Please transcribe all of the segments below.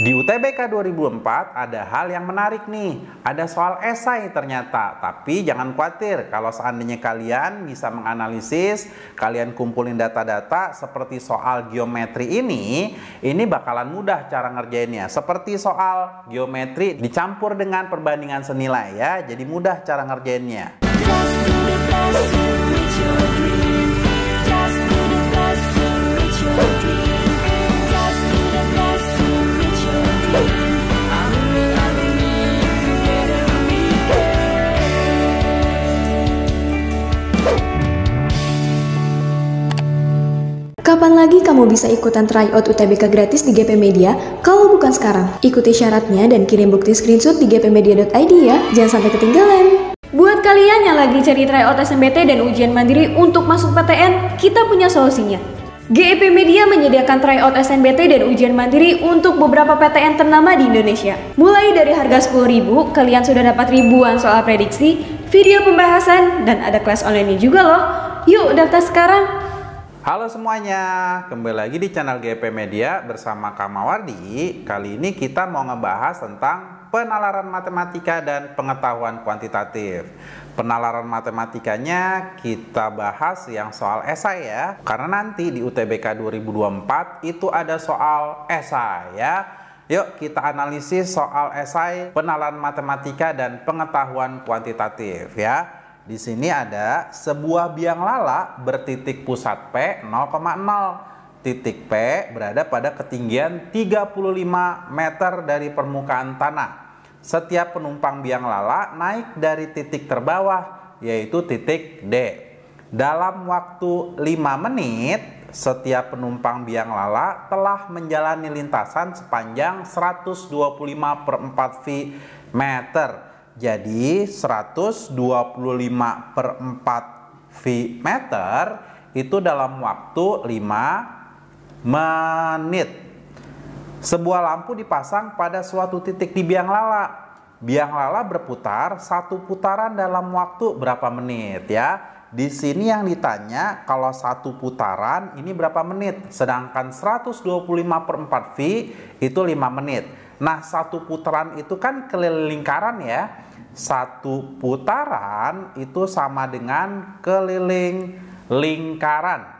Di UTBK 2004 ada hal yang menarik nih, ada soal esai ternyata. Tapi jangan khawatir kalau seandainya kalian bisa menganalisis, kalian kumpulin data-data seperti soal geometri ini, ini bakalan mudah cara ngerjainnya. Seperti soal geometri dicampur dengan perbandingan senilai ya, jadi mudah cara ngerjainnya. Just Kapan lagi kamu bisa ikutan tryout UTBK gratis di GP Media kalau bukan sekarang? Ikuti syaratnya dan kirim bukti screenshot di gpmedia.id ya. Jangan sampai ketinggalan. Buat kalian yang lagi cari tryout SMBT dan ujian mandiri untuk masuk PTN, kita punya solusinya. GEP Media menyediakan tryout SNBT dan ujian mandiri untuk beberapa PTN ternama di Indonesia. Mulai dari harga 10.000, kalian sudah dapat ribuan soal prediksi, video pembahasan, dan ada kelas online juga loh. Yuk daftar sekarang! Halo semuanya, kembali lagi di channel GEP Media bersama Kamawardi. Kali ini kita mau ngebahas tentang penalaran matematika dan pengetahuan kuantitatif. Penalaran matematikanya kita bahas yang soal esai ya, karena nanti di UTBK 2024 itu ada soal esai ya. Yuk kita analisis soal esai penalaran matematika dan pengetahuan kuantitatif ya. Di sini ada sebuah biang lala bertitik pusat P 0,0 titik P berada pada ketinggian 35 meter dari permukaan tanah. Setiap penumpang biang lala naik dari titik terbawah yaitu titik D. Dalam waktu 5 menit, setiap penumpang biang lala telah menjalani lintasan sepanjang 125 per 4 V meter. Jadi 125 per 4 V meter itu dalam waktu 5 menit. Sebuah lampu dipasang pada suatu titik di biang lala. Biang lala berputar satu putaran dalam waktu berapa menit ya. Di sini yang ditanya kalau satu putaran ini berapa menit? Sedangkan 125 per 4V itu 5 menit. Nah satu putaran itu kan keliling lingkaran ya. Satu putaran itu sama dengan keliling lingkaran.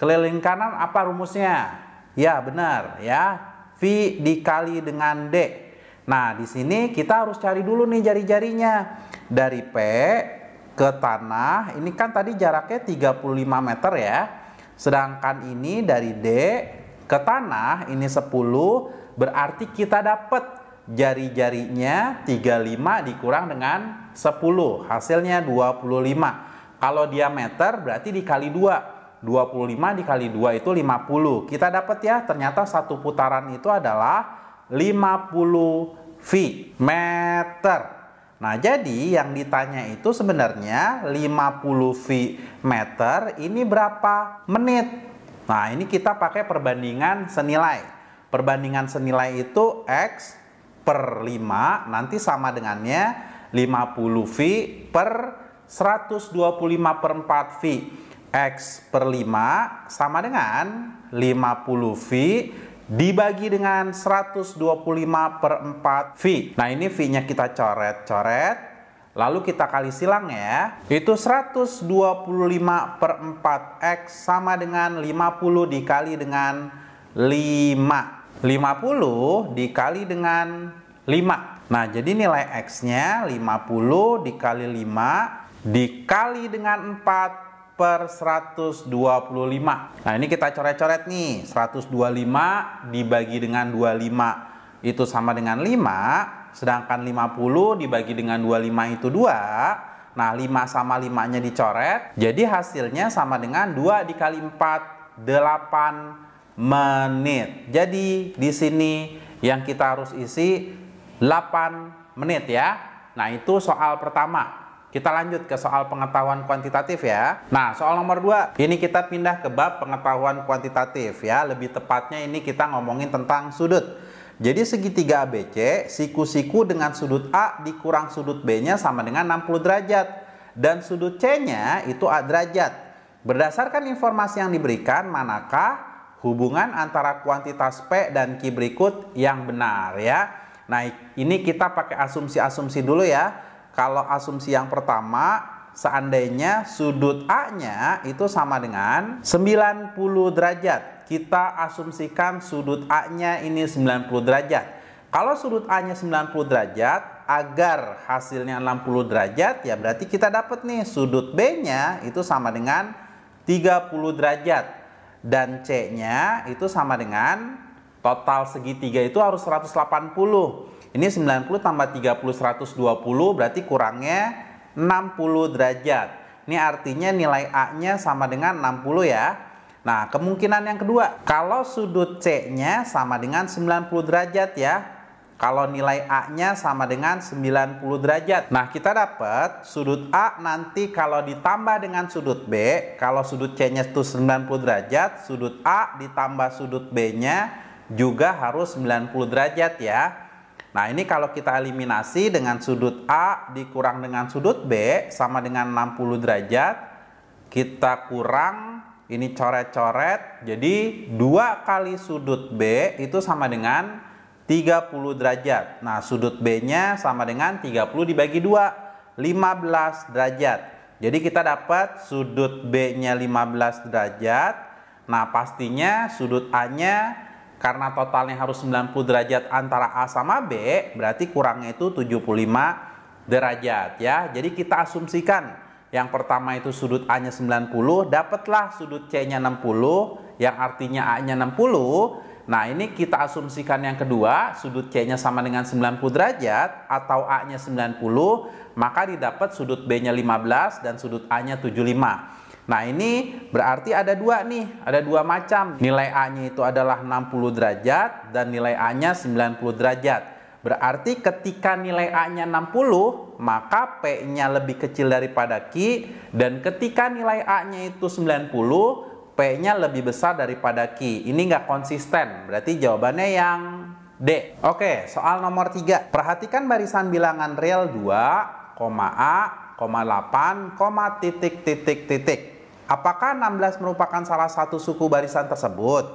Keliling kanan apa rumusnya? Ya, benar ya. V dikali dengan D. Nah, di sini kita harus cari dulu nih jari-jarinya. Dari P ke tanah, ini kan tadi jaraknya 35 meter ya. Sedangkan ini dari D ke tanah, ini 10, berarti kita dapat jari-jarinya 35 dikurang dengan 10. Hasilnya 25. Kalau diameter berarti dikali 2. 25 dikali 2 itu 50. Kita dapat ya, ternyata satu putaran itu adalah 50 V, meter. Nah, jadi yang ditanya itu sebenarnya 50 V meter ini berapa menit? Nah, ini kita pakai perbandingan senilai. Perbandingan senilai itu X per 5 nanti sama dengannya 50 V per 125 per 4 V. X per 5 sama dengan 50V dibagi dengan 125 per 4V. Nah ini V-nya kita coret-coret. Lalu kita kali silang ya. Itu 125 per 4X sama dengan 50 dikali dengan 5. 50 dikali dengan 5. Nah jadi nilai X-nya 50 dikali 5 dikali dengan 4 per 125. Nah ini kita coret-coret nih, 125 dibagi dengan 25 itu sama dengan 5, sedangkan 50 dibagi dengan 25 itu 2. Nah 5 sama 5 nya dicoret, jadi hasilnya sama dengan 2 dikali 4, 8 menit. Jadi di sini yang kita harus isi 8 menit ya. Nah itu soal pertama. Kita lanjut ke soal pengetahuan kuantitatif ya. Nah, soal nomor 2, ini kita pindah ke bab pengetahuan kuantitatif ya. Lebih tepatnya ini kita ngomongin tentang sudut. Jadi segitiga ABC, siku-siku dengan sudut A dikurang sudut B-nya sama dengan 60 derajat. Dan sudut C-nya itu A derajat. Berdasarkan informasi yang diberikan, manakah hubungan antara kuantitas P dan Q berikut yang benar ya. Nah, ini kita pakai asumsi-asumsi dulu ya kalau asumsi yang pertama seandainya sudut A-nya itu sama dengan 90 derajat. Kita asumsikan sudut A-nya ini 90 derajat. Kalau sudut A-nya 90 derajat, agar hasilnya 60 derajat, ya berarti kita dapat nih sudut B-nya itu sama dengan 30 derajat. Dan C-nya itu sama dengan total segitiga itu harus 180. Ini 90 tambah 30 120 berarti kurangnya 60 derajat. Ini artinya nilai A-nya sama dengan 60 ya. Nah, kemungkinan yang kedua, kalau sudut C-nya sama dengan 90 derajat ya. Kalau nilai A-nya sama dengan 90 derajat. Nah, kita dapat sudut A nanti kalau ditambah dengan sudut B, kalau sudut C-nya itu 90 derajat, sudut A ditambah sudut B-nya juga harus 90 derajat ya. Nah ini kalau kita eliminasi dengan sudut A dikurang dengan sudut B sama dengan 60 derajat. Kita kurang, ini coret-coret. Jadi dua kali sudut B itu sama dengan 30 derajat. Nah sudut B-nya sama dengan 30 dibagi 2, 15 derajat. Jadi kita dapat sudut B-nya 15 derajat. Nah pastinya sudut A-nya karena totalnya harus 90 derajat antara A sama B, berarti kurangnya itu 75 derajat ya. Jadi kita asumsikan yang pertama itu sudut A-nya 90, dapatlah sudut C-nya 60, yang artinya A-nya 60. Nah, ini kita asumsikan yang kedua, sudut C-nya sama dengan 90 derajat atau A-nya 90, maka didapat sudut B-nya 15 dan sudut A-nya 75. Nah ini berarti ada dua nih, ada dua macam. Nilai A-nya itu adalah 60 derajat dan nilai A-nya 90 derajat. Berarti ketika nilai A-nya 60, maka P-nya lebih kecil daripada Q. Dan ketika nilai A-nya itu 90, P-nya lebih besar daripada Q. Ini nggak konsisten, berarti jawabannya yang D. Oke, soal nomor 3. Perhatikan barisan bilangan real 2, A, 8, titik, titik, titik. Apakah 16 merupakan salah satu suku barisan tersebut?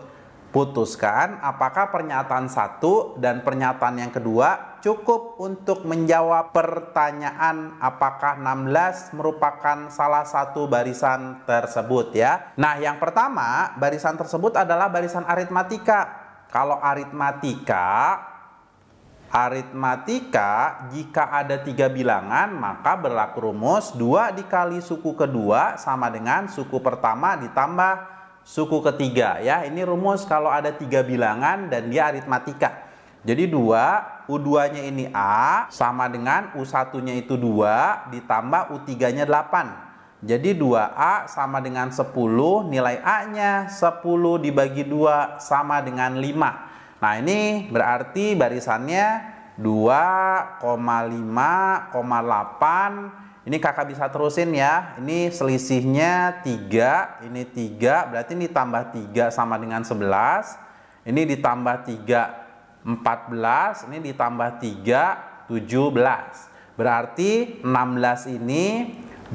Putuskan apakah pernyataan satu dan pernyataan yang kedua cukup untuk menjawab pertanyaan apakah 16 merupakan salah satu barisan tersebut ya. Nah, yang pertama, barisan tersebut adalah barisan aritmatika. Kalau aritmatika Aritmatika, jika ada tiga bilangan, maka berlaku rumus 2 dikali suku kedua sama dengan suku pertama ditambah suku ketiga. ya Ini rumus kalau ada tiga bilangan dan dia aritmatika. Jadi 2, U2-nya ini A sama dengan U1-nya itu 2 ditambah U3-nya 8. Jadi 2A sama dengan 10, nilai A-nya 10 dibagi 2 sama dengan 5. Nah ini berarti barisannya 2,5,8 ini kakak bisa terusin ya ini selisihnya 3 ini 3 berarti ini tambah 3 sama dengan 11 ini ditambah 3 14 ini ditambah 3 17 berarti 16 ini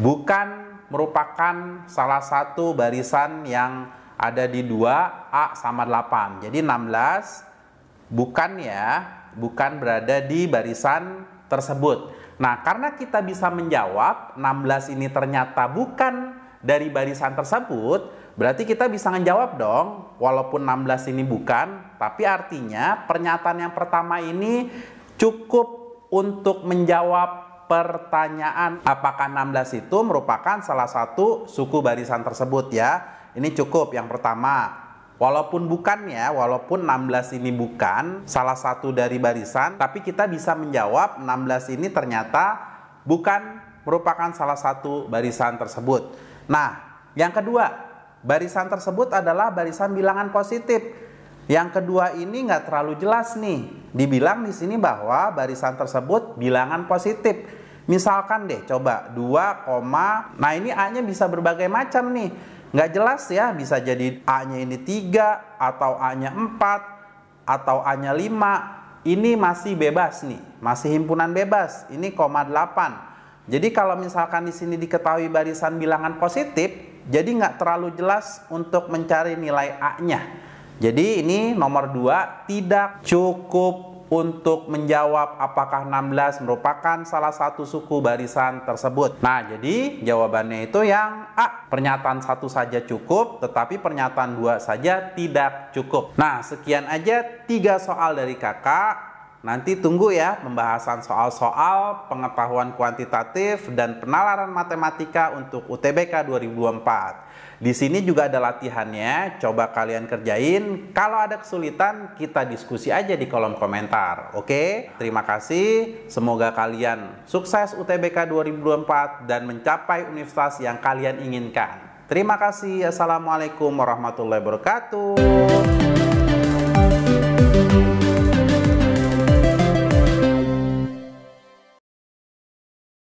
bukan merupakan salah satu barisan yang ada di 2 A sama 8 jadi 16 Bukan ya, bukan berada di barisan tersebut. Nah, karena kita bisa menjawab 16 ini ternyata bukan dari barisan tersebut, berarti kita bisa menjawab dong, walaupun 16 ini bukan, tapi artinya pernyataan yang pertama ini cukup untuk menjawab pertanyaan apakah 16 itu merupakan salah satu suku barisan tersebut ya. Ini cukup yang pertama. Walaupun bukan ya, walaupun 16 ini bukan salah satu dari barisan, tapi kita bisa menjawab 16 ini ternyata bukan merupakan salah satu barisan tersebut. Nah, yang kedua, barisan tersebut adalah barisan bilangan positif. Yang kedua ini nggak terlalu jelas nih. Dibilang di sini bahwa barisan tersebut bilangan positif. Misalkan deh, coba 2, nah ini A-nya bisa berbagai macam nih. Nggak jelas ya, bisa jadi A-nya ini 3, atau A-nya 4, atau A-nya 5. Ini masih bebas nih, masih himpunan bebas. Ini koma 8. Jadi kalau misalkan di sini diketahui barisan bilangan positif, jadi nggak terlalu jelas untuk mencari nilai A-nya. Jadi ini nomor 2 tidak cukup untuk menjawab apakah 16 merupakan salah satu suku barisan tersebut. Nah, jadi jawabannya itu yang A. Pernyataan satu saja cukup, tetapi pernyataan dua saja tidak cukup. Nah, sekian aja tiga soal dari kakak. Nanti tunggu ya pembahasan soal-soal pengetahuan kuantitatif dan penalaran matematika untuk UTBK 2024. Di sini juga ada latihannya, coba kalian kerjain. Kalau ada kesulitan, kita diskusi aja di kolom komentar. Oke, terima kasih. Semoga kalian sukses UTBK 2024 dan mencapai universitas yang kalian inginkan. Terima kasih. Assalamualaikum warahmatullahi wabarakatuh.